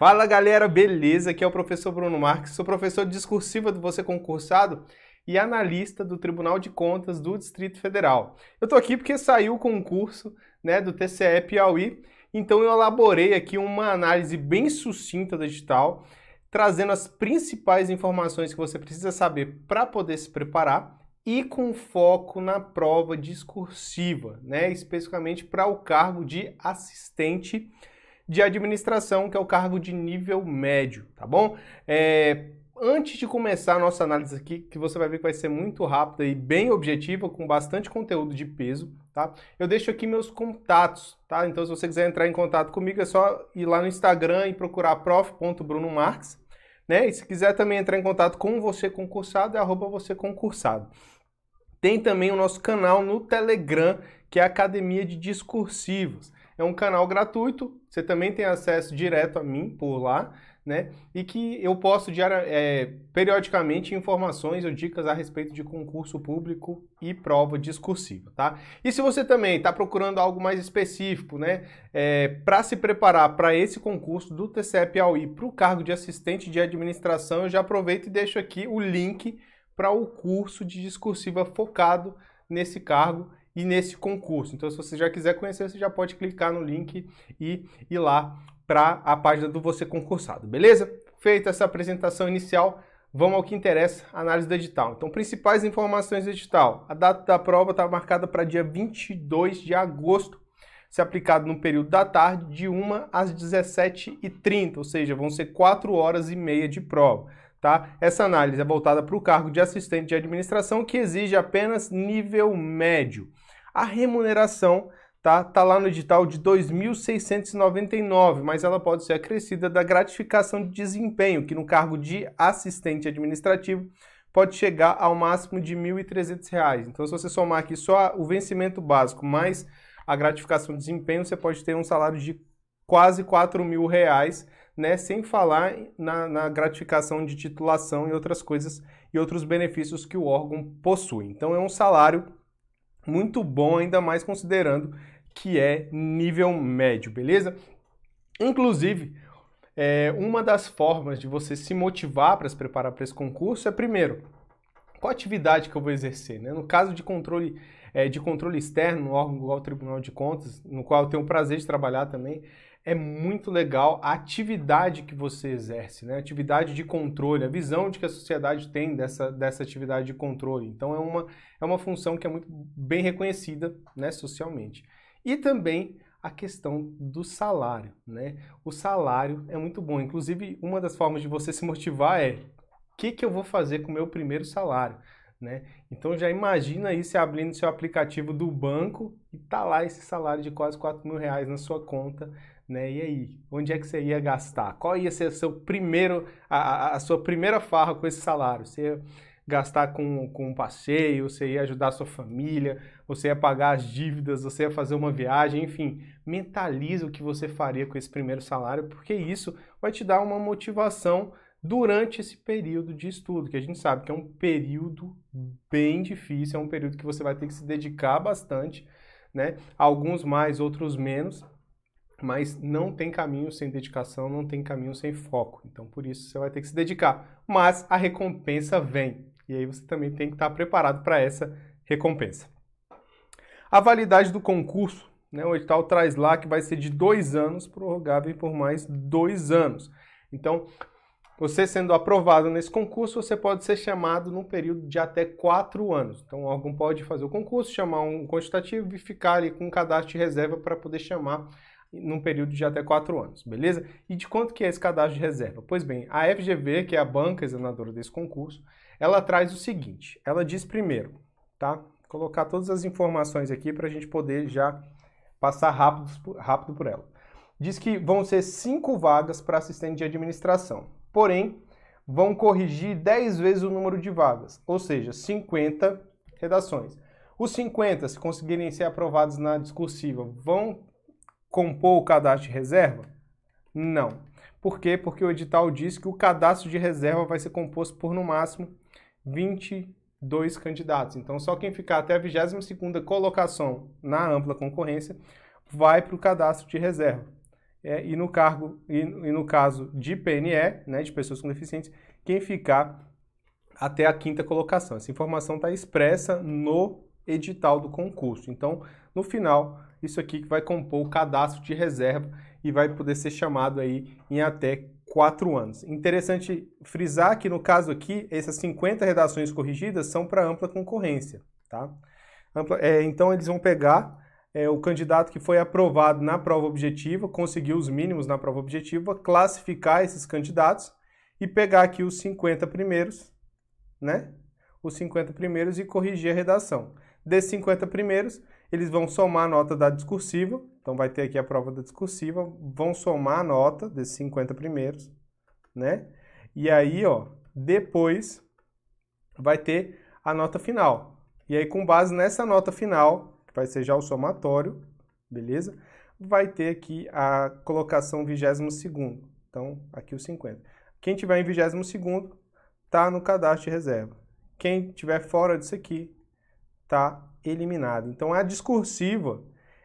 Fala galera, beleza? Aqui é o professor Bruno Marques, sou professor de discursiva do Você Concursado e analista do Tribunal de Contas do Distrito Federal. Eu tô aqui porque saiu o concurso né, do TCE Piauí, então eu elaborei aqui uma análise bem sucinta da digital, trazendo as principais informações que você precisa saber para poder se preparar e com foco na prova discursiva, né, especificamente para o cargo de assistente de administração, que é o cargo de nível médio, tá bom? É, antes de começar a nossa análise aqui, que você vai ver que vai ser muito rápida e bem objetiva, com bastante conteúdo de peso, tá? Eu deixo aqui meus contatos, tá? Então, se você quiser entrar em contato comigo, é só ir lá no Instagram e procurar prof.brunomarx, né? E se quiser também entrar em contato com você concursado, é arroba você concursado. Tem também o nosso canal no Telegram, que é a Academia de Discursivos. É um canal gratuito, você também tem acesso direto a mim por lá, né? E que eu posto diária, é, periodicamente informações ou dicas a respeito de concurso público e prova discursiva, tá? E se você também está procurando algo mais específico, né? É, para se preparar para esse concurso do TCE Piauí para o cargo de assistente de administração, eu já aproveito e deixo aqui o link para o curso de discursiva focado nesse cargo e nesse concurso. Então, se você já quiser conhecer, você já pode clicar no link e ir lá para a página do Você Concursado, beleza? Feita essa apresentação inicial, vamos ao que interessa, análise do edital. Então, principais informações do edital. A data da prova está marcada para dia 22 de agosto, se aplicado no período da tarde, de 1 às 17h30, ou seja, vão ser 4 horas e meia de prova. Tá? Essa análise é voltada para o cargo de assistente de administração que exige apenas nível médio. A remuneração tá? Tá lá no edital de 2.699, mas ela pode ser acrescida da gratificação de desempenho, que no cargo de assistente administrativo pode chegar ao máximo de R$ 1.300. Então, se você somar aqui só o vencimento básico mais a gratificação de desempenho, você pode ter um salário de quase R$ mil reais, né? Sem falar na, na gratificação de titulação e outras coisas e outros benefícios que o órgão possui. Então, é um salário muito bom, ainda mais considerando que é nível médio, beleza? Inclusive, é, uma das formas de você se motivar para se preparar para esse concurso é primeiro qual atividade que eu vou exercer, né? No caso de controle é, de controle externo, no órgão do Tribunal de Contas, no qual eu tenho o prazer de trabalhar também, é muito legal a atividade que você exerce, né? Atividade de controle, a visão de que a sociedade tem dessa, dessa atividade de controle. Então é uma, é uma função que é muito bem reconhecida né, socialmente. E também a questão do salário, né? O salário é muito bom. Inclusive, uma das formas de você se motivar é o que, que eu vou fazer com o meu primeiro salário? Né? Então já imagina aí abrindo seu aplicativo do banco e tá lá esse salário de quase 4 mil reais na sua conta né? E aí, onde é que você ia gastar? Qual ia ser seu primeiro, a, a sua primeira farra com esse salário? Você ia gastar com, com um passeio, você ia ajudar a sua família, você ia pagar as dívidas, você ia fazer uma viagem, enfim, mentaliza o que você faria com esse primeiro salário, porque isso vai te dar uma motivação durante esse período de estudo, que a gente sabe que é um período bem difícil, é um período que você vai ter que se dedicar bastante, né? Alguns mais, outros menos, mas não tem caminho sem dedicação, não tem caminho sem foco. Então, por isso, você vai ter que se dedicar. Mas a recompensa vem. E aí você também tem que estar preparado para essa recompensa. A validade do concurso, né, o edital traz lá que vai ser de dois anos, prorrogável por mais dois anos. Então, você sendo aprovado nesse concurso, você pode ser chamado num período de até quatro anos. Então, algum pode fazer o concurso, chamar um quantitativo e ficar ali com um cadastro de reserva para poder chamar num período de até quatro anos, beleza? E de quanto que é esse cadastro de reserva? Pois bem, a FGV, que é a banca examinadora desse concurso, ela traz o seguinte, ela diz primeiro, tá? Vou colocar todas as informações aqui para a gente poder já passar rápido, rápido por ela. Diz que vão ser cinco vagas para assistente de administração, porém, vão corrigir 10 vezes o número de vagas, ou seja, 50 redações. Os 50, se conseguirem ser aprovados na discursiva, vão compor o cadastro de reserva? Não. Por quê? Porque o edital diz que o cadastro de reserva vai ser composto por, no máximo, 22 candidatos. Então, só quem ficar até a 22 colocação na ampla concorrência vai para o cadastro de reserva. É, e, no cargo, e, e, no caso de PNE, né, de pessoas com deficiência, quem ficar até a quinta colocação. Essa informação está expressa no edital do concurso. Então, no final isso aqui que vai compor o cadastro de reserva e vai poder ser chamado aí em até quatro anos. Interessante frisar que no caso aqui, essas 50 redações corrigidas são para ampla concorrência, tá? Ampla, é, então eles vão pegar é, o candidato que foi aprovado na prova objetiva, conseguiu os mínimos na prova objetiva, classificar esses candidatos e pegar aqui os 50 primeiros, né? Os 50 primeiros e corrigir a redação. Desses 50 primeiros, eles vão somar a nota da discursiva, então vai ter aqui a prova da discursiva, vão somar a nota desses 50 primeiros, né? E aí, ó, depois vai ter a nota final. E aí, com base nessa nota final, que vai ser já o somatório, beleza? Vai ter aqui a colocação 22 segundo. Então, aqui os 50. Quem tiver em 22 segundo, tá no cadastro de reserva. Quem tiver fora disso aqui, tá eliminado. Então a discursiva,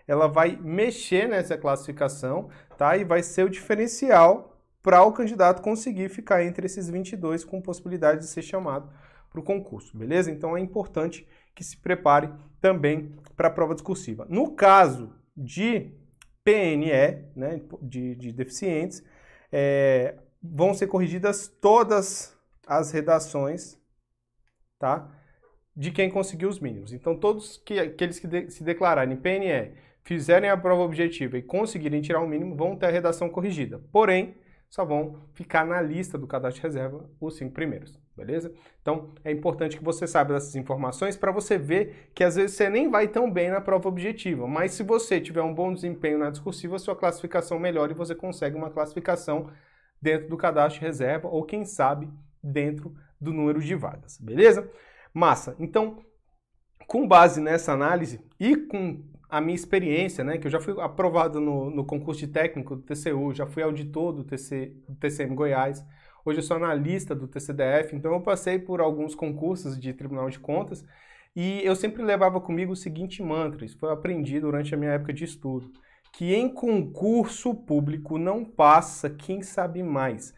ela vai mexer nessa classificação, tá? E vai ser o diferencial para o candidato conseguir ficar entre esses 22 com possibilidade de ser chamado para o concurso, beleza? Então é importante que se prepare também para a prova discursiva. No caso de PNE, né, de, de deficientes, é, vão ser corrigidas todas as redações, tá? de quem conseguiu os mínimos. Então, todos que, aqueles que de, se declararem PNE, fizerem a prova objetiva e conseguirem tirar o mínimo, vão ter a redação corrigida. Porém, só vão ficar na lista do cadastro de reserva os cinco primeiros, beleza? Então, é importante que você saiba dessas informações para você ver que às vezes você nem vai tão bem na prova objetiva, mas se você tiver um bom desempenho na discursiva, sua classificação melhora e você consegue uma classificação dentro do cadastro de reserva ou, quem sabe, dentro do número de vagas, beleza? Massa. Então, com base nessa análise e com a minha experiência, né, que eu já fui aprovado no, no concurso de técnico do TCU, já fui auditor do, TC, do TCM Goiás, hoje eu sou analista do TCDF, então eu passei por alguns concursos de Tribunal de Contas e eu sempre levava comigo o seguinte mantra, isso foi aprendido durante a minha época de estudo, que em concurso público não passa quem sabe mais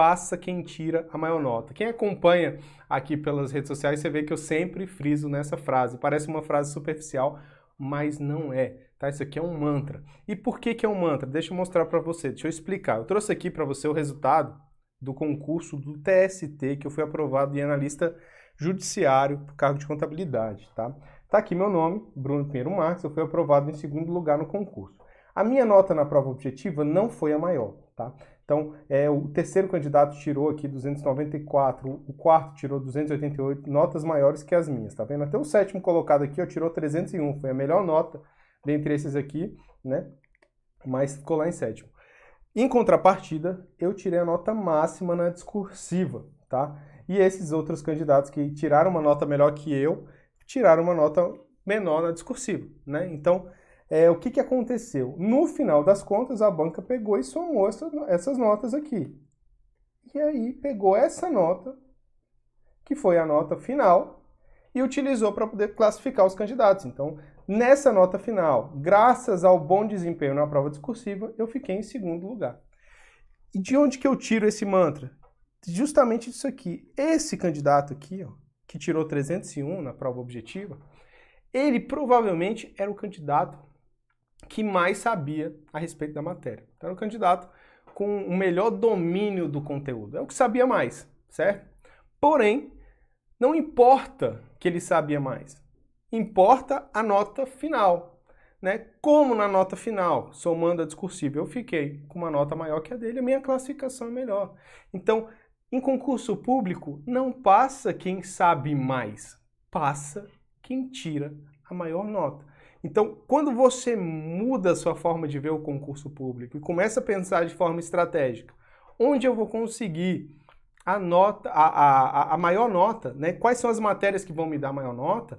passa quem tira a maior nota. Quem acompanha aqui pelas redes sociais, você vê que eu sempre friso nessa frase. Parece uma frase superficial, mas não é, tá? Isso aqui é um mantra. E por que que é um mantra? Deixa eu mostrar para você, deixa eu explicar. Eu trouxe aqui para você o resultado do concurso do TST que eu fui aprovado em analista judiciário para cargo de contabilidade, tá? Tá aqui meu nome, Bruno Pinheiro Marques, eu fui aprovado em segundo lugar no concurso. A minha nota na prova objetiva não foi a maior, tá? Então, é, o terceiro candidato tirou aqui 294, o quarto tirou 288, notas maiores que as minhas, tá vendo? Até o sétimo colocado aqui, ó, tirou 301, foi a melhor nota dentre esses aqui, né? Mas ficou lá em sétimo. Em contrapartida, eu tirei a nota máxima na discursiva, tá? E esses outros candidatos que tiraram uma nota melhor que eu, tiraram uma nota menor na discursiva, né? Então, é, o que, que aconteceu? No final das contas, a banca pegou e somou essas notas aqui. E aí pegou essa nota, que foi a nota final, e utilizou para poder classificar os candidatos. Então, nessa nota final, graças ao bom desempenho na prova discursiva, eu fiquei em segundo lugar. E de onde que eu tiro esse mantra? Justamente disso aqui. Esse candidato aqui, ó, que tirou 301 na prova objetiva, ele provavelmente era o candidato que mais sabia a respeito da matéria. Então, era o candidato com o melhor domínio do conteúdo, é o que sabia mais, certo? Porém, não importa que ele sabia mais, importa a nota final, né? Como na nota final, somando a discursiva, eu fiquei com uma nota maior que a dele, a minha classificação é melhor. Então, em concurso público, não passa quem sabe mais, passa quem tira a maior nota. Então, quando você muda a sua forma de ver o concurso público e começa a pensar de forma estratégica, onde eu vou conseguir a nota, a, a, a maior nota, né? Quais são as matérias que vão me dar maior nota?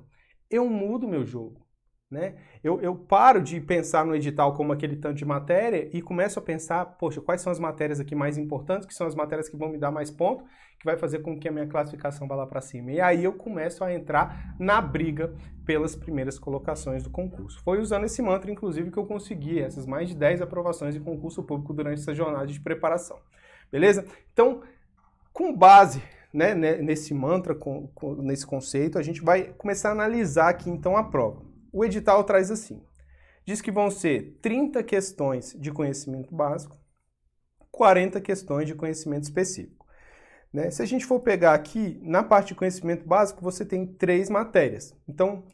Eu mudo meu jogo. Né? Eu, eu, paro de pensar no edital como aquele tanto de matéria e começo a pensar, poxa, quais são as matérias aqui mais importantes, que são as matérias que vão me dar mais ponto, que vai fazer com que a minha classificação vá lá para cima. E aí eu começo a entrar na briga pelas primeiras colocações do concurso. Foi usando esse mantra, inclusive, que eu consegui essas mais de 10 aprovações de concurso público durante essa jornada de preparação. Beleza? Então, com base né, nesse mantra, com, com, nesse conceito, a gente vai começar a analisar aqui então a prova. O edital traz assim: diz que vão ser 30 questões de conhecimento básico, 40 questões de conhecimento específico. Né? Se a gente for pegar aqui, na parte de conhecimento básico, você tem três matérias. Então,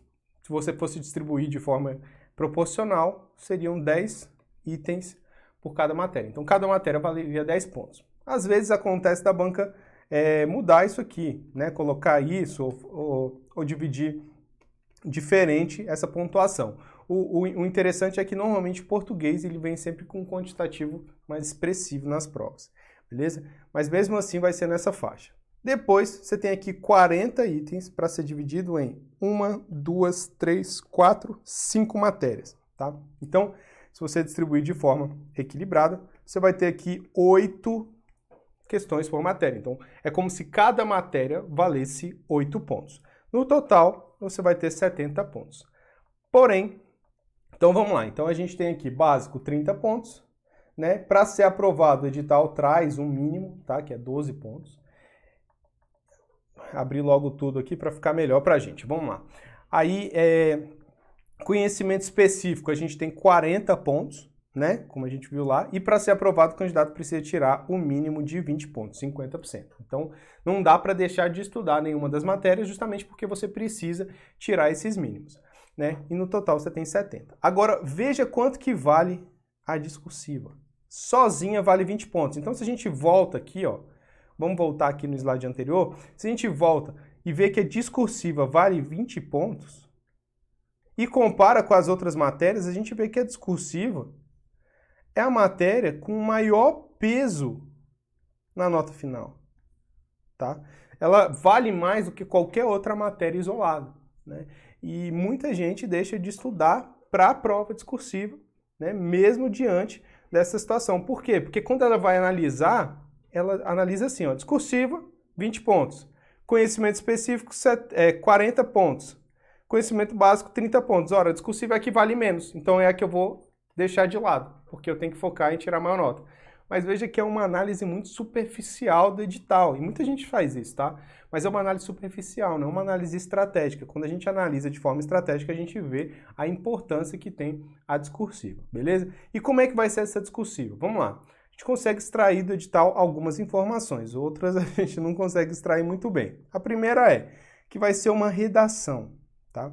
se você fosse distribuir de forma proporcional, seriam 10 itens por cada matéria. Então, cada matéria valeria 10 pontos. Às vezes acontece da banca é, mudar isso aqui, né? colocar isso ou, ou, ou dividir diferente essa pontuação. O, o, o, interessante é que normalmente português ele vem sempre com um quantitativo mais expressivo nas provas, beleza? Mas mesmo assim vai ser nessa faixa. Depois você tem aqui 40 itens para ser dividido em uma, duas, três, quatro, cinco matérias, tá? Então, se você distribuir de forma equilibrada, você vai ter aqui oito questões por matéria. Então, é como se cada matéria valesse oito pontos. No total, você vai ter 70 pontos. Porém, então vamos lá. Então a gente tem aqui básico 30 pontos, né? Para ser aprovado, o edital traz um mínimo, tá? Que é 12 pontos. Abrir logo tudo aqui para ficar melhor para a gente. Vamos lá. Aí é conhecimento específico, a gente tem 40 pontos, né? Como a gente viu lá. E para ser aprovado, o candidato precisa tirar o mínimo de 20 pontos, 50%. Então, não dá para deixar de estudar nenhuma das matérias, justamente porque você precisa tirar esses mínimos, né? E no total você tem 70. Agora, veja quanto que vale a discursiva. Sozinha vale 20 pontos. Então, se a gente volta aqui, ó, vamos voltar aqui no slide anterior, se a gente volta e vê que a discursiva vale 20 pontos e compara com as outras matérias, a gente vê que a discursiva é a matéria com maior peso na nota final, tá? Ela vale mais do que qualquer outra matéria isolada, né? E muita gente deixa de estudar para a prova discursiva, né? Mesmo diante dessa situação. Por quê? Porque quando ela vai analisar, ela analisa assim, ó, discursiva, 20 pontos. Conhecimento específico, 40 é, pontos. Conhecimento básico, 30 pontos. Ora, discursiva é que vale menos, então é a que eu vou deixar de lado porque eu tenho que focar em tirar maior nota. Mas veja que é uma análise muito superficial do edital, e muita gente faz isso, tá? Mas é uma análise superficial, não é uma análise estratégica. Quando a gente analisa de forma estratégica, a gente vê a importância que tem a discursiva, beleza? E como é que vai ser essa discursiva? Vamos lá. A gente consegue extrair do edital algumas informações, outras a gente não consegue extrair muito bem. A primeira é que vai ser uma redação, tá?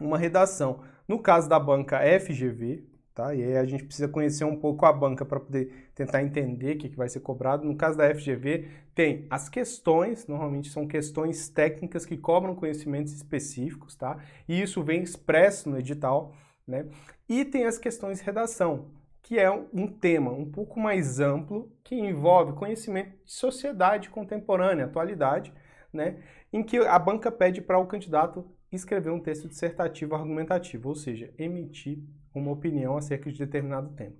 Uma redação. No caso da banca FGV, Tá? E aí a gente precisa conhecer um pouco a banca para poder tentar entender o que, que vai ser cobrado. No caso da FGV, tem as questões, normalmente são questões técnicas que cobram conhecimentos específicos, tá? E isso vem expresso no edital, né? E tem as questões de redação, que é um tema um pouco mais amplo que envolve conhecimento de sociedade contemporânea, atualidade, né? Em que a banca pede para o candidato escrever um texto dissertativo argumentativo, ou seja, emitir uma opinião acerca de determinado tema.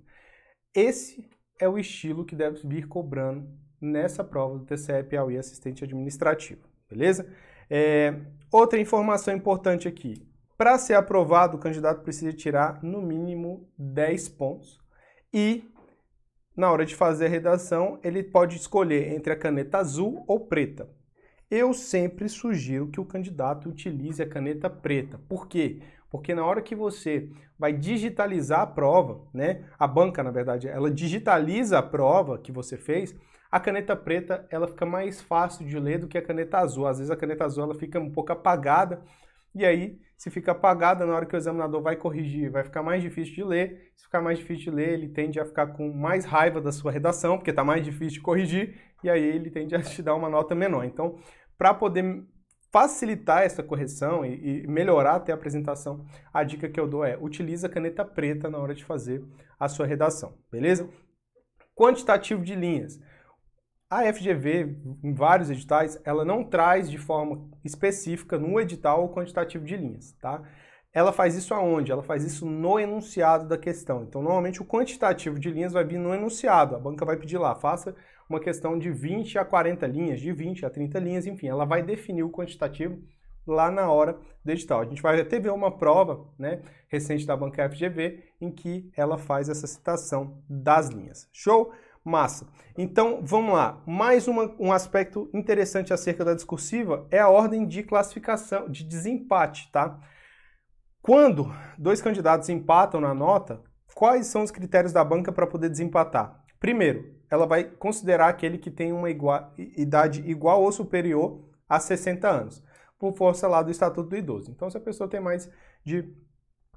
Esse é o estilo que deve vir cobrando nessa prova do TCE Piauí Assistente Administrativo, beleza? É, outra informação importante aqui. Para ser aprovado, o candidato precisa tirar no mínimo 10 pontos e na hora de fazer a redação, ele pode escolher entre a caneta azul ou preta. Eu sempre sugiro que o candidato utilize a caneta preta. Por quê? Porque na hora que você vai digitalizar a prova, né? A banca, na verdade, ela digitaliza a prova que você fez, a caneta preta, ela fica mais fácil de ler do que a caneta azul. Às vezes a caneta azul ela fica um pouco apagada, e aí, se fica apagada na hora que o examinador vai corrigir, vai ficar mais difícil de ler. Se ficar mais difícil de ler, ele tende a ficar com mais raiva da sua redação, porque está mais difícil de corrigir, e aí ele tende a te dar uma nota menor. Então, para poder facilitar essa correção e, e, melhorar até a apresentação, a dica que eu dou é utiliza caneta preta na hora de fazer a sua redação, beleza? Quantitativo de linhas. A FGV, em vários editais, ela não traz de forma específica no edital o quantitativo de linhas, tá? Ela faz isso aonde? Ela faz isso no enunciado da questão. Então, normalmente o quantitativo de linhas vai vir no enunciado. A banca vai pedir lá, faça uma questão de 20 a 40 linhas, de 20 a 30 linhas, enfim, ela vai definir o quantitativo lá na hora do edital. A gente vai até ver uma prova né, recente da banca FGV em que ela faz essa citação das linhas. Show? Massa. Então, vamos lá. Mais uma, um aspecto interessante acerca da discursiva é a ordem de classificação, de desempate, tá? Quando dois candidatos empatam na nota, quais são os critérios da banca para poder desempatar? Primeiro, ela vai considerar aquele que tem uma idade igual ou superior a 60 anos, por força lá do Estatuto do Idoso. Então, se a pessoa tem mais de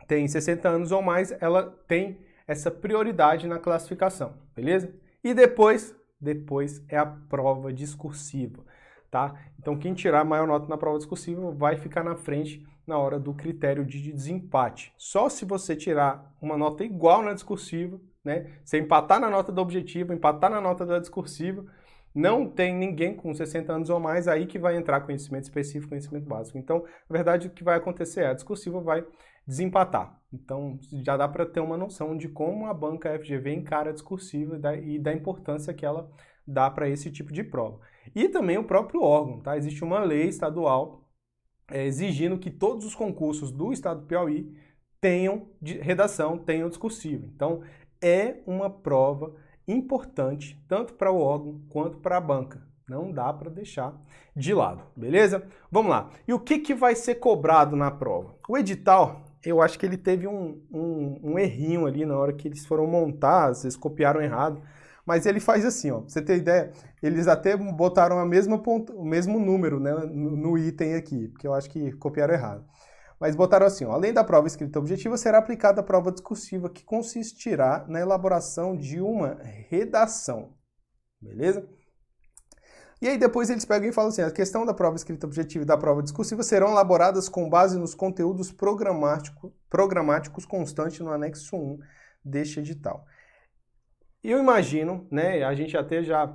tem 60 anos ou mais, ela tem essa prioridade na classificação, beleza? E depois, depois é a prova discursiva, tá? Então, quem tirar maior nota na prova discursiva vai ficar na frente na hora do critério de desempate. Só se você tirar uma nota igual na discursiva, né? Você empatar na nota do objetivo, empatar na nota da discursiva, não tem ninguém com 60 anos ou mais aí que vai entrar conhecimento específico, conhecimento básico. Então, na verdade, o que vai acontecer é a discursiva vai desempatar. Então, já dá para ter uma noção de como a banca FGV encara a discursiva e da, e da importância que ela dá para esse tipo de prova. E também o próprio órgão, tá? Existe uma lei estadual é, exigindo que todos os concursos do estado do Piauí tenham redação, tenham discursiva. Então, é uma prova importante tanto para o órgão quanto para a banca. Não dá para deixar de lado, beleza? Vamos lá. E o que, que vai ser cobrado na prova? O edital, eu acho que ele teve um, um, um errinho ali na hora que eles foram montar, às vezes copiaram errado, mas ele faz assim, ó. Pra você ter ideia, eles até botaram a mesma ponto, o mesmo número né, no, no item aqui, porque eu acho que copiaram errado. Mas botaram assim, ó, além da prova escrita objetiva, será aplicada a prova discursiva, que consistirá na elaboração de uma redação. Beleza? E aí depois eles pegam e falam assim: a questão da prova escrita objetiva e da prova discursiva serão elaboradas com base nos conteúdos programático, programáticos constantes no anexo 1 deste edital. Eu imagino, né? A gente até já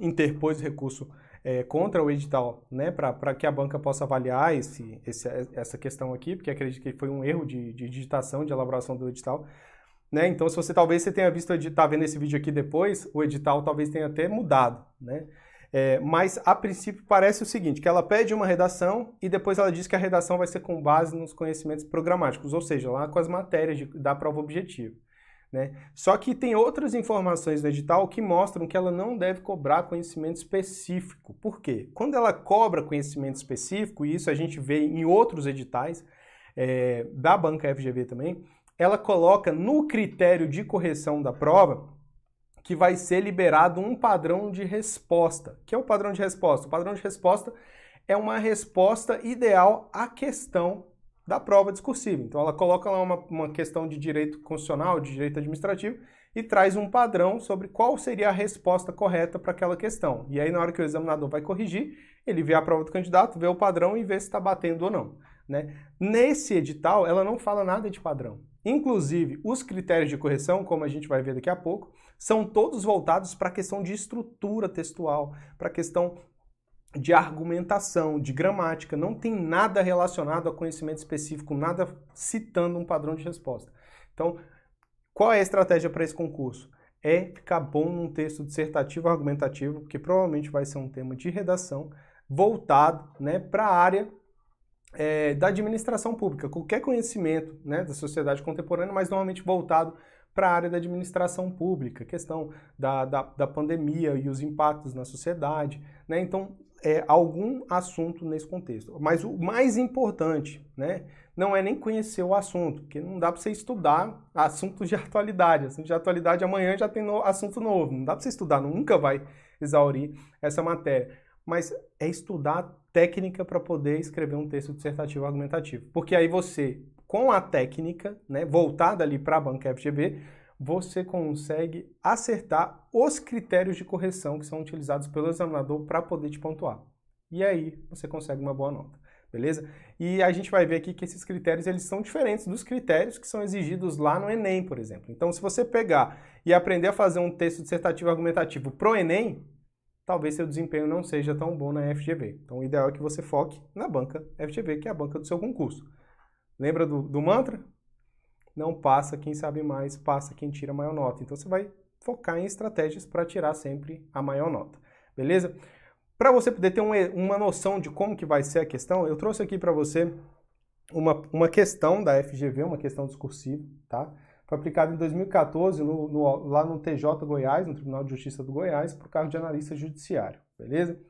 interpôs recurso é, contra o edital, né, para que a banca possa avaliar esse, esse, essa questão aqui, porque acredito que foi um erro de, de digitação, de elaboração do edital. Né? Então, se você talvez você tenha visto, está vendo esse vídeo aqui depois, o edital talvez tenha até mudado, né? É, mas a princípio parece o seguinte, que ela pede uma redação e depois ela diz que a redação vai ser com base nos conhecimentos programáticos, ou seja, lá com as matérias de, da prova objetiva. Né? Só que tem outras informações no edital que mostram que ela não deve cobrar conhecimento específico. Por quê? Quando ela cobra conhecimento específico, e isso a gente vê em outros editais é, da banca FGV também, ela coloca no critério de correção da prova que vai ser liberado um padrão de resposta. Que é o padrão de resposta? O padrão de resposta é uma resposta ideal à questão da prova discursiva. Então ela coloca lá uma, uma questão de direito constitucional, de direito administrativo, e traz um padrão sobre qual seria a resposta correta para aquela questão. E aí, na hora que o examinador vai corrigir, ele vê a prova do candidato, vê o padrão e vê se está batendo ou não. Né? Nesse edital, ela não fala nada de padrão. Inclusive, os critérios de correção, como a gente vai ver daqui a pouco, são todos voltados para a questão de estrutura textual, para a questão de argumentação, de gramática, não tem nada relacionado a conhecimento específico, nada citando um padrão de resposta. Então, qual é a estratégia para esse concurso? É ficar bom num texto dissertativo argumentativo, porque provavelmente vai ser um tema de redação voltado né, para a área é, da administração pública, qualquer conhecimento né, da sociedade contemporânea, mas normalmente voltado para a área da administração pública, questão da, da, da pandemia e os impactos na sociedade. Né? Então, é, algum assunto nesse contexto. Mas o mais importante, né, não é nem conhecer o assunto, porque não dá para você estudar assuntos de atualidade. Assunto de atualidade amanhã já tem no, assunto novo, não dá para você estudar, nunca vai exaurir essa matéria. Mas é estudar técnica para poder escrever um texto dissertativo argumentativo. Porque aí você, com a técnica, né, voltada ali para a banca FGB, você consegue acertar os critérios de correção que são utilizados pelo examinador para poder te pontuar. E aí você consegue uma boa nota, beleza? E a gente vai ver aqui que esses critérios eles são diferentes dos critérios que são exigidos lá no Enem, por exemplo. Então, se você pegar e aprender a fazer um texto dissertativo argumentativo pro Enem, talvez seu desempenho não seja tão bom na FGV. Então, o ideal é que você foque na banca FGV, que é a banca do seu concurso. Lembra do, do mantra? não passa quem sabe mais, passa quem tira a maior nota. Então você vai focar em estratégias para tirar sempre a maior nota, beleza? Para você poder ter um, uma noção de como que vai ser a questão, eu trouxe aqui para você uma, uma questão da FGV, uma questão discursiva, tá? Foi aplicada em 2014 no, no, lá no TJ Goiás, no Tribunal de Justiça do Goiás, por cargo de analista judiciário, beleza?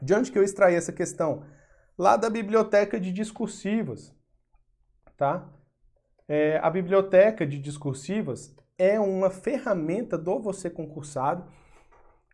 De onde que eu extraí essa questão? Lá da biblioteca de discursivas, tá? É, a biblioteca de discursivas é uma ferramenta do você concursado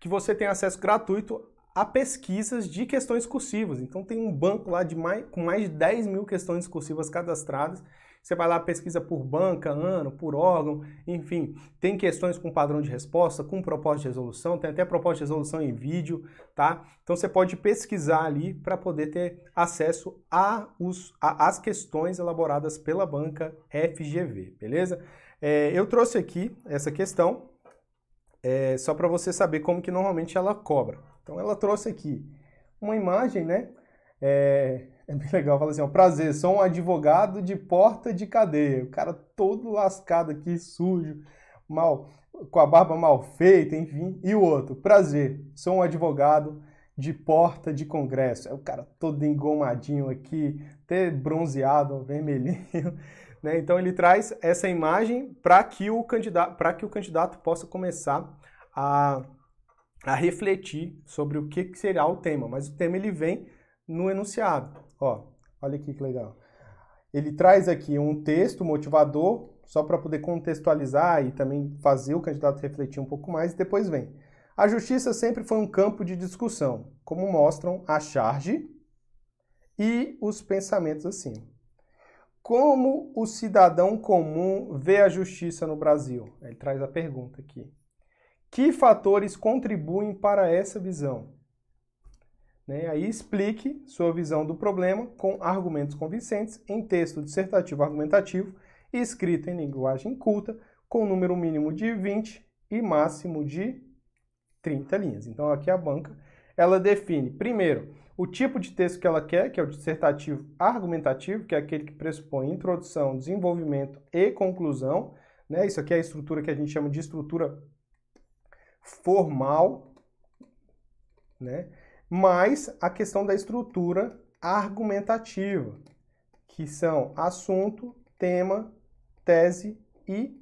que você tem acesso gratuito a pesquisas de questões cursivas. Então tem um banco lá de mais, com mais de 10 mil questões cursivas cadastradas você vai lá, pesquisa por banca, ano, por órgão, enfim. Tem questões com padrão de resposta, com proposta de resolução, tem até proposta de resolução em vídeo, tá? Então você pode pesquisar ali para poder ter acesso às questões elaboradas pela banca FGV, beleza? É, eu trouxe aqui essa questão, é, só para você saber como que normalmente ela cobra. Então ela trouxe aqui uma imagem, né? É, é bem legal, fala assim, ó, prazer, sou um advogado de porta de cadeia. O cara todo lascado aqui, sujo, mal, com a barba mal feita, enfim. E o outro, prazer, sou um advogado de porta de congresso. É o cara todo engomadinho aqui, até bronzeado, vermelhinho. Né? Então ele traz essa imagem para que o candidato, para que o candidato possa começar a, a refletir sobre o que, que será o tema. Mas o tema ele vem no enunciado. Ó, olha aqui que legal. Ele traz aqui um texto motivador, só para poder contextualizar e também fazer o candidato refletir um pouco mais, e depois vem. A justiça sempre foi um campo de discussão, como mostram a charge e os pensamentos assim. Como o cidadão comum vê a justiça no Brasil? Ele traz a pergunta aqui. Que fatores contribuem para essa visão? Né? Aí explique sua visão do problema com argumentos convincentes em texto dissertativo argumentativo e escrito em linguagem culta, com número mínimo de 20 e máximo de 30 linhas. Então aqui a banca ela define, primeiro, o tipo de texto que ela quer, que é o dissertativo argumentativo, que é aquele que pressupõe introdução, desenvolvimento e conclusão. Né? Isso aqui é a estrutura que a gente chama de estrutura formal. Né? mais a questão da estrutura argumentativa, que são assunto, tema, tese e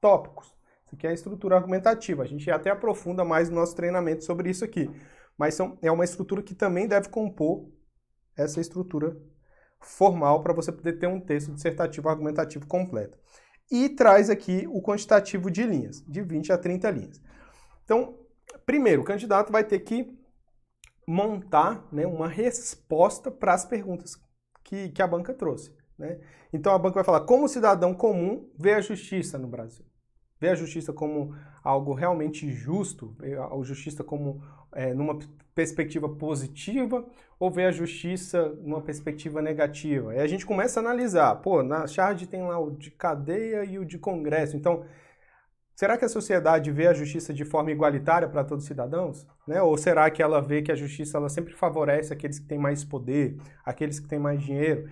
tópicos. Isso aqui é a estrutura argumentativa. A gente até aprofunda mais no nosso treinamento sobre isso aqui. Mas são, é uma estrutura que também deve compor essa estrutura formal para você poder ter um texto dissertativo argumentativo completo. E traz aqui o quantitativo de linhas, de 20 a 30 linhas. Então, primeiro, o candidato vai ter que montar né, uma resposta para as perguntas que, que a banca trouxe. Né? Então a banca vai falar como o cidadão comum vê a justiça no Brasil. Vê a justiça como algo realmente justo, vê a justiça como é, numa perspectiva positiva ou vê a justiça numa perspectiva negativa. E a gente começa a analisar, pô, na charge tem lá o de cadeia e o de congresso. Então, Será que a sociedade vê a justiça de forma igualitária para todos os cidadãos? Né? Ou será que ela vê que a justiça ela sempre favorece aqueles que têm mais poder, aqueles que têm mais dinheiro,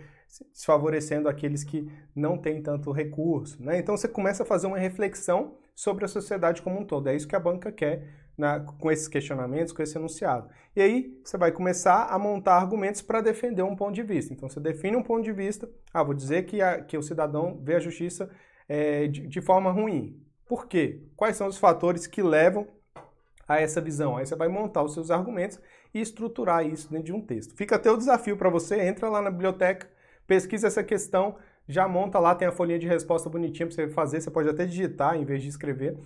desfavorecendo aqueles que não têm tanto recurso? Né? Então você começa a fazer uma reflexão sobre a sociedade como um todo. É isso que a banca quer na, né? com esses questionamentos, com esse enunciado. E aí você vai começar a montar argumentos para defender um ponto de vista. Então você define um ponto de vista. Ah, vou dizer que, a, que o cidadão vê a justiça é, de, de forma ruim. Por quê? Quais são os fatores que levam a essa visão? Aí você vai montar os seus argumentos e estruturar isso dentro de um texto. Fica até o desafio para você, entra lá na biblioteca, pesquisa essa questão, já monta lá, tem a folhinha de resposta bonitinha para você fazer, você pode até digitar em vez de escrever.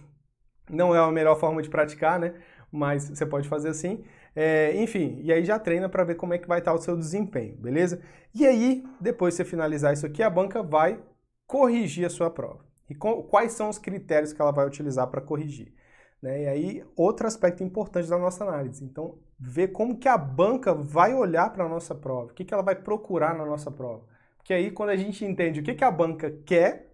Não é a melhor forma de praticar, né? Mas você pode fazer assim. É, enfim, e aí já treina para ver como é que vai estar tá o seu desempenho, beleza? E aí, depois de você finalizar isso aqui, a banca vai corrigir a sua prova e com, quais são os critérios que ela vai utilizar para corrigir. Né? E aí, outro aspecto importante da nossa análise. Então, ver como que a banca vai olhar para a nossa prova, o que, que ela vai procurar na nossa prova. Porque aí, quando a gente entende o que, que a banca quer,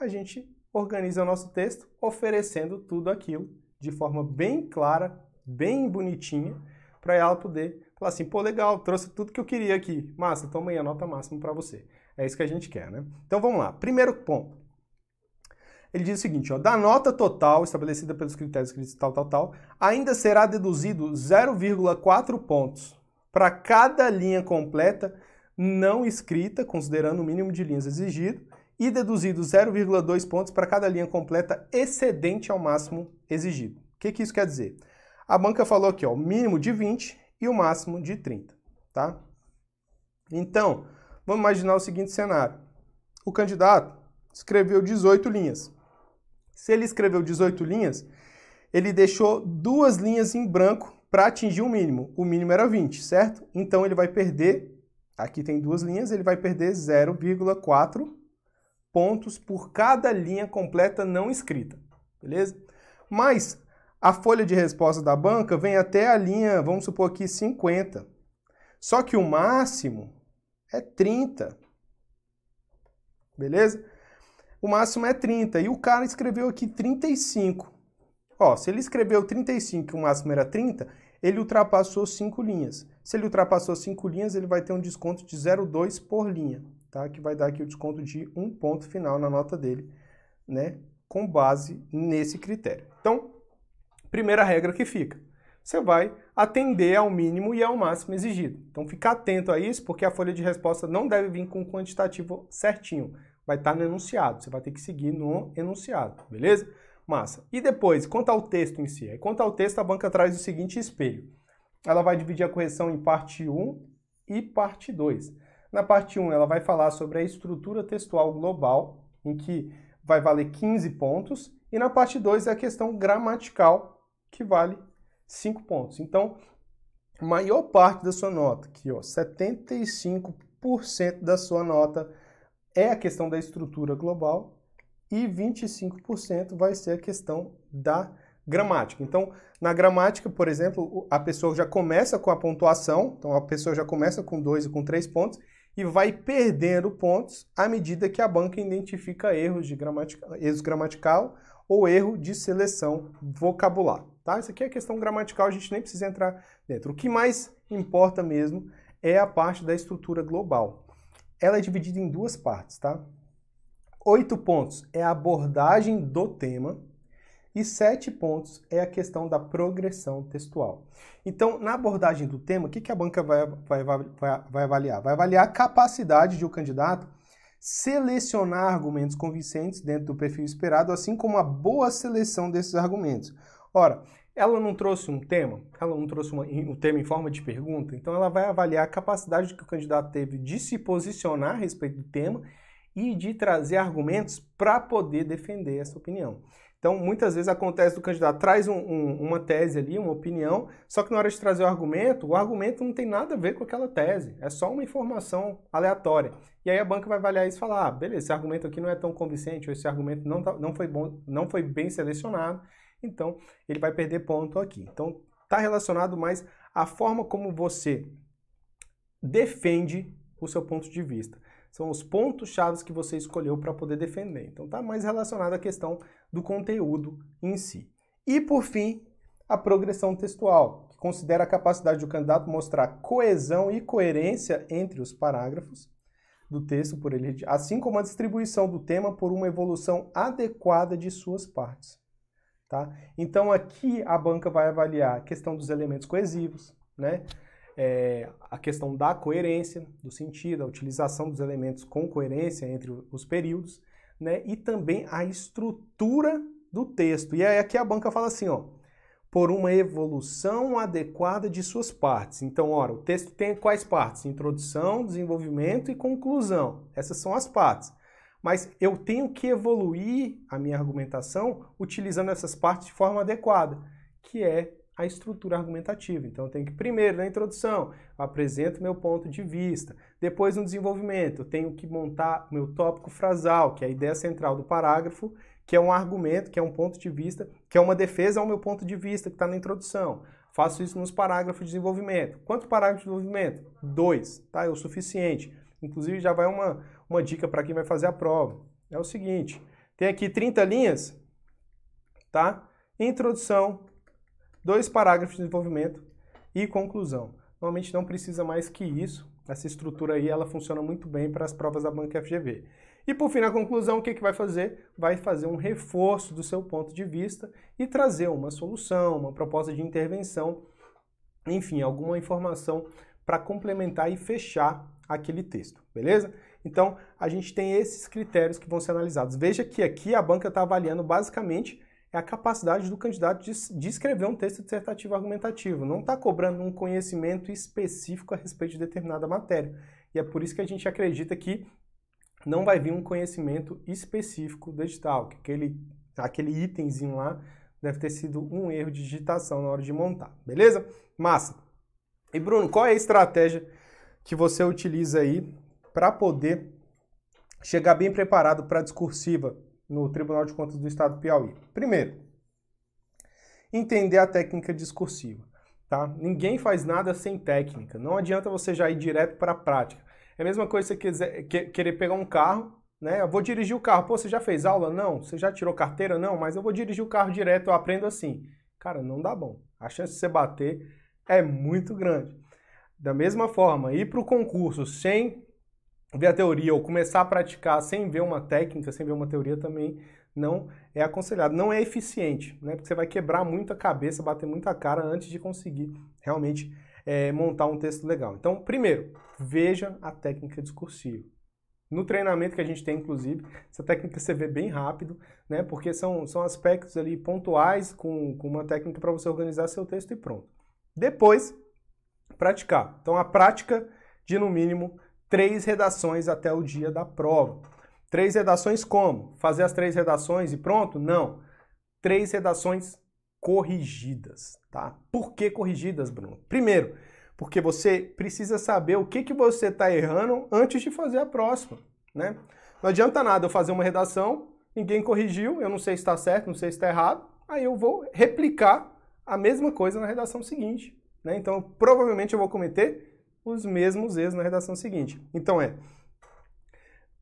a gente organiza o nosso texto oferecendo tudo aquilo de forma bem clara, bem bonitinha, para ela poder falar assim, pô, legal, trouxe tudo que eu queria aqui. Massa, toma aí a nota máxima para você. É isso que a gente quer, né? Então, vamos lá. Primeiro ponto ele diz o seguinte, ó, da nota total estabelecida pelos critérios escritos tal, tal, tal, ainda será deduzido 0,4 pontos para cada linha completa não escrita, considerando o mínimo de linhas exigido, e deduzido 0,2 pontos para cada linha completa excedente ao máximo exigido. O que, que isso quer dizer? A banca falou aqui, ó, o mínimo de 20 e o máximo de 30, tá? Então, vamos imaginar o seguinte cenário. O candidato escreveu 18 linhas. Se ele escreveu 18 linhas, ele deixou duas linhas em branco para atingir o mínimo. O mínimo era 20, certo? Então ele vai perder, aqui tem duas linhas, ele vai perder 0,4 pontos por cada linha completa não escrita, beleza? Mas a folha de resposta da banca vem até a linha, vamos supor aqui, 50. Só que o máximo é 30. Beleza? o máximo é 30. E o cara escreveu aqui 35. Ó, se ele escreveu 35 e o máximo era 30, ele ultrapassou 5 linhas. Se ele ultrapassou 5 linhas, ele vai ter um desconto de 0,2 por linha, tá? Que vai dar aqui o desconto de um ponto final na nota dele, né? Com base nesse critério. Então, primeira regra que fica. Você vai atender ao mínimo e ao máximo exigido. Então, fica atento a isso, porque a folha de resposta não deve vir com o quantitativo certinho vai estar tá no enunciado. Você vai ter que seguir no enunciado, beleza? Massa. E depois, quanto ao texto em si. Quanto ao texto, a banca traz o seguinte espelho. Ela vai dividir a correção em parte 1 e parte 2. Na parte 1, ela vai falar sobre a estrutura textual global, em que vai valer 15 pontos, e na parte 2 é a questão gramatical, que vale 5 pontos. Então, maior parte da sua nota, aqui, ó, 75% da sua nota é a questão da estrutura global e 25% vai ser a questão da gramática. Então, na gramática, por exemplo, a pessoa já começa com a pontuação, então a pessoa já começa com dois e com três pontos e vai perdendo pontos à medida que a banca identifica erros de gramática, erros gramatical ou erro de seleção vocabular. Tá? Isso aqui é questão gramatical, a gente nem precisa entrar dentro. O que mais importa mesmo é a parte da estrutura global ela é dividida em duas partes, tá? Oito pontos é a abordagem do tema e sete pontos é a questão da progressão textual. Então, na abordagem do tema, o que, que a banca vai, vai, vai, vai avaliar? Vai avaliar a capacidade de o um candidato selecionar argumentos convincentes dentro do perfil esperado, assim como a boa seleção desses argumentos. Ora, ela não trouxe um tema, ela não trouxe uma, um tema em forma de pergunta, então ela vai avaliar a capacidade que o candidato teve de se posicionar a respeito do tema e de trazer argumentos para poder defender essa opinião. Então, muitas vezes acontece do candidato traz um, um, uma tese ali, uma opinião, só que na hora de trazer o argumento, o argumento não tem nada a ver com aquela tese, é só uma informação aleatória. E aí a banca vai avaliar isso e falar: ah, beleza, esse argumento aqui não é tão convincente, ou esse argumento não, tá, não, foi, bom, não foi bem selecionado, então ele vai perder ponto aqui. Então está relacionado mais à forma como você defende o seu ponto de vista. São os pontos chave que você escolheu para poder defender. Então está mais relacionado à questão do conteúdo em si. E por fim, a progressão textual, que considera a capacidade do candidato mostrar coesão e coerência entre os parágrafos do texto por ele, assim como a distribuição do tema por uma evolução adequada de suas partes. Tá? Então aqui a banca vai avaliar a questão dos elementos coesivos, né? É, a questão da coerência, do sentido, a utilização dos elementos com coerência entre os períodos, né? E também a estrutura do texto. E aí aqui a banca fala assim, ó, por uma evolução adequada de suas partes. Então, ora, o texto tem quais partes? Introdução, desenvolvimento e conclusão. Essas são as partes mas eu tenho que evoluir a minha argumentação utilizando essas partes de forma adequada, que é a estrutura argumentativa. Então, eu tenho que, primeiro, na introdução, apresento meu ponto de vista. Depois, no desenvolvimento, eu tenho que montar meu tópico frasal, que é a ideia central do parágrafo, que é um argumento, que é um ponto de vista, que é uma defesa ao meu ponto de vista, que está na introdução. Faço isso nos parágrafos de desenvolvimento. Quantos parágrafos de desenvolvimento? Dois, tá? É o suficiente. Inclusive, já vai uma, uma dica para quem vai fazer a prova. É o seguinte, tem aqui 30 linhas, tá? Introdução, dois parágrafos de desenvolvimento e conclusão. Normalmente não precisa mais que isso. Essa estrutura aí, ela funciona muito bem para as provas da Banca FGV. E por fim, na conclusão, o que, que vai fazer? Vai fazer um reforço do seu ponto de vista e trazer uma solução, uma proposta de intervenção, enfim, alguma informação para complementar e fechar aquele texto, beleza? Então, a gente tem esses critérios que vão ser analisados. Veja que aqui a banca está avaliando basicamente é a capacidade do candidato de, de escrever um texto dissertativo argumentativo. Não está cobrando um conhecimento específico a respeito de determinada matéria. E é por isso que a gente acredita que não vai vir um conhecimento específico digital, que aquele, aquele itemzinho lá deve ter sido um erro de digitação na hora de montar, beleza? Massa! E Bruno, qual é a estratégia que você utiliza aí para poder chegar bem preparado para a discursiva no Tribunal de Contas do Estado do Piauí. Primeiro, entender a técnica discursiva. Tá? Ninguém faz nada sem técnica. Não adianta você já ir direto para a prática. É a mesma coisa se você quiser, que, querer pegar um carro, né? Eu vou dirigir o carro. Pô, você já fez aula? Não. Você já tirou carteira? Não. Mas eu vou dirigir o carro direto, eu aprendo assim. Cara, não dá bom. A chance de você bater é muito grande. Da mesma forma, ir para o concurso sem ver a teoria ou começar a praticar sem ver uma técnica, sem ver uma teoria também não é aconselhado, não é eficiente, né? Porque você vai quebrar muita cabeça, bater muita cara antes de conseguir realmente é, montar um texto legal. Então, primeiro, veja a técnica discursiva. No treinamento que a gente tem, inclusive, essa técnica você vê bem rápido, né? Porque são, são aspectos ali pontuais com, com uma técnica para você organizar seu texto e pronto. Depois, praticar. Então, a prática de, no mínimo, três redações até o dia da prova. Três redações como? Fazer as três redações e pronto? Não. Três redações corrigidas, tá? Por que corrigidas, Bruno? Primeiro, porque você precisa saber o que, que você está errando antes de fazer a próxima, né? Não adianta nada eu fazer uma redação, ninguém corrigiu, eu não sei se está certo, não sei se está errado, aí eu vou replicar a mesma coisa na redação seguinte, né? Então, provavelmente eu vou cometer os mesmos erros na redação seguinte. Então é,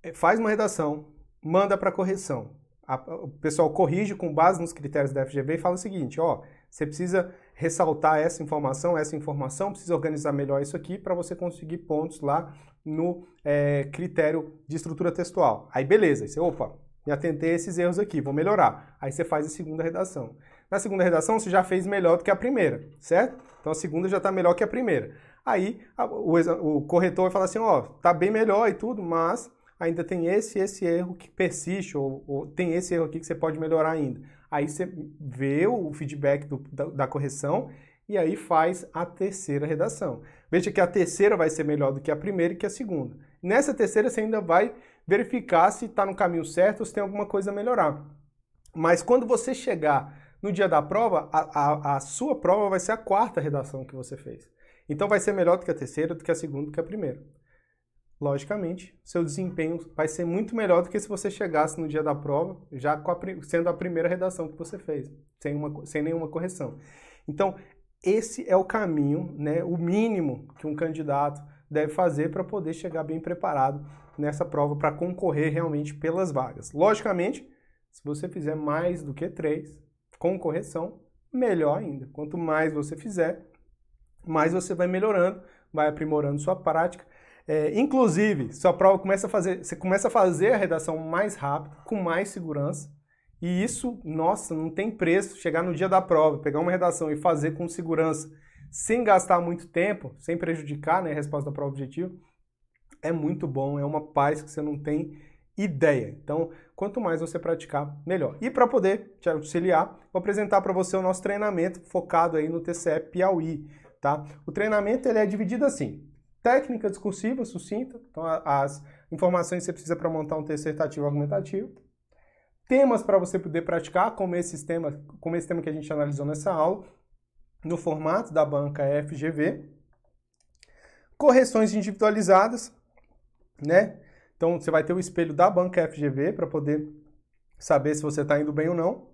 é faz uma redação, manda para correção. A, o pessoal corrige com base nos critérios da FGV e fala o seguinte, ó, você precisa ressaltar essa informação, essa informação, precisa organizar melhor isso aqui para você conseguir pontos lá no é, critério de estrutura textual. Aí beleza, aí você, opa, me atentei a esses erros aqui, vou melhorar. Aí você faz a segunda redação. Na segunda redação você já fez melhor do que a primeira, certo? Então a segunda já está melhor que a primeira. Aí a, o, o, corretor vai falar assim, ó, oh, tá bem melhor e tudo, mas ainda tem esse esse erro que persiste, ou, ou tem esse erro aqui que você pode melhorar ainda. Aí você vê o feedback do, da, da correção e aí faz a terceira redação. Veja que a terceira vai ser melhor do que a primeira e que a segunda. Nessa terceira você ainda vai verificar se está no caminho certo ou se tem alguma coisa a melhorar. Mas quando você chegar no dia da prova, a, a, a, sua prova vai ser a quarta redação que você fez. Então vai ser melhor do que a terceira, do que a segunda, do que a primeira. Logicamente, seu desempenho vai ser muito melhor do que se você chegasse no dia da prova já a, sendo a primeira redação que você fez, sem, uma, sem nenhuma correção. Então, esse é o caminho, né, o mínimo que um candidato deve fazer para poder chegar bem preparado nessa prova para concorrer realmente pelas vagas. Logicamente, se você fizer mais do que três, com correção, melhor ainda. Quanto mais você fizer, mas uhum. você vai melhorando, vai aprimorando sua prática. É, inclusive, sua prova começa a fazer, você começa a fazer a redação mais rápido, com mais segurança. E isso, nossa, não tem preço. Chegar no dia da prova, pegar uma redação e fazer com segurança, sem gastar muito tempo, sem prejudicar né, a resposta da prova objetiva, é muito bom, é uma paz que você não tem ideia. Então, quanto mais você praticar, melhor. E para poder te auxiliar, vou apresentar para você o nosso treinamento focado aí no TCE Piauí tá? O treinamento ele é dividido assim: técnica discursiva sucinta, então as informações que você precisa para montar um texto dissertativo argumentativo, temas para você poder praticar, como esse tema, como esse tema que a gente analisou nessa aula, no formato da banca FGV, correções individualizadas, né? Então você vai ter o espelho da banca FGV para poder saber se você está indo bem ou não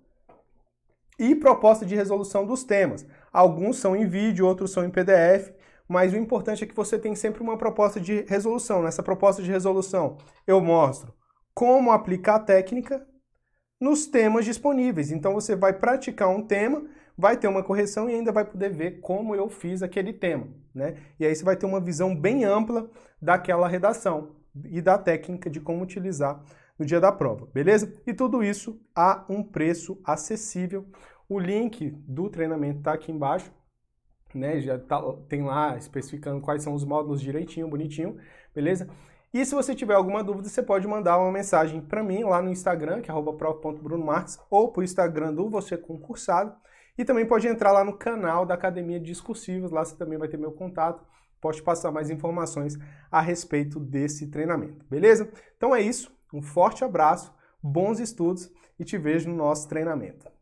e proposta de resolução dos temas. Alguns são em vídeo, outros são em PDF, mas o importante é que você tem sempre uma proposta de resolução. Nessa proposta de resolução, eu mostro como aplicar a técnica nos temas disponíveis. Então você vai praticar um tema, vai ter uma correção e ainda vai poder ver como eu fiz aquele tema, né? E aí você vai ter uma visão bem ampla daquela redação e da técnica de como utilizar no dia da prova, beleza? E tudo isso a um preço acessível. O link do treinamento está aqui embaixo, né? Já tá, tem lá especificando quais são os módulos direitinho, bonitinho, beleza? E se você tiver alguma dúvida, você pode mandar uma mensagem para mim lá no Instagram, que é prova.brunomarques, ou para o Instagram do Você Concursado. E também pode entrar lá no canal da Academia Discursivos, lá você também vai ter meu contato. Posso passar mais informações a respeito desse treinamento, beleza? Então é isso. Um forte abraço, bons estudos e te vejo no nosso treinamento.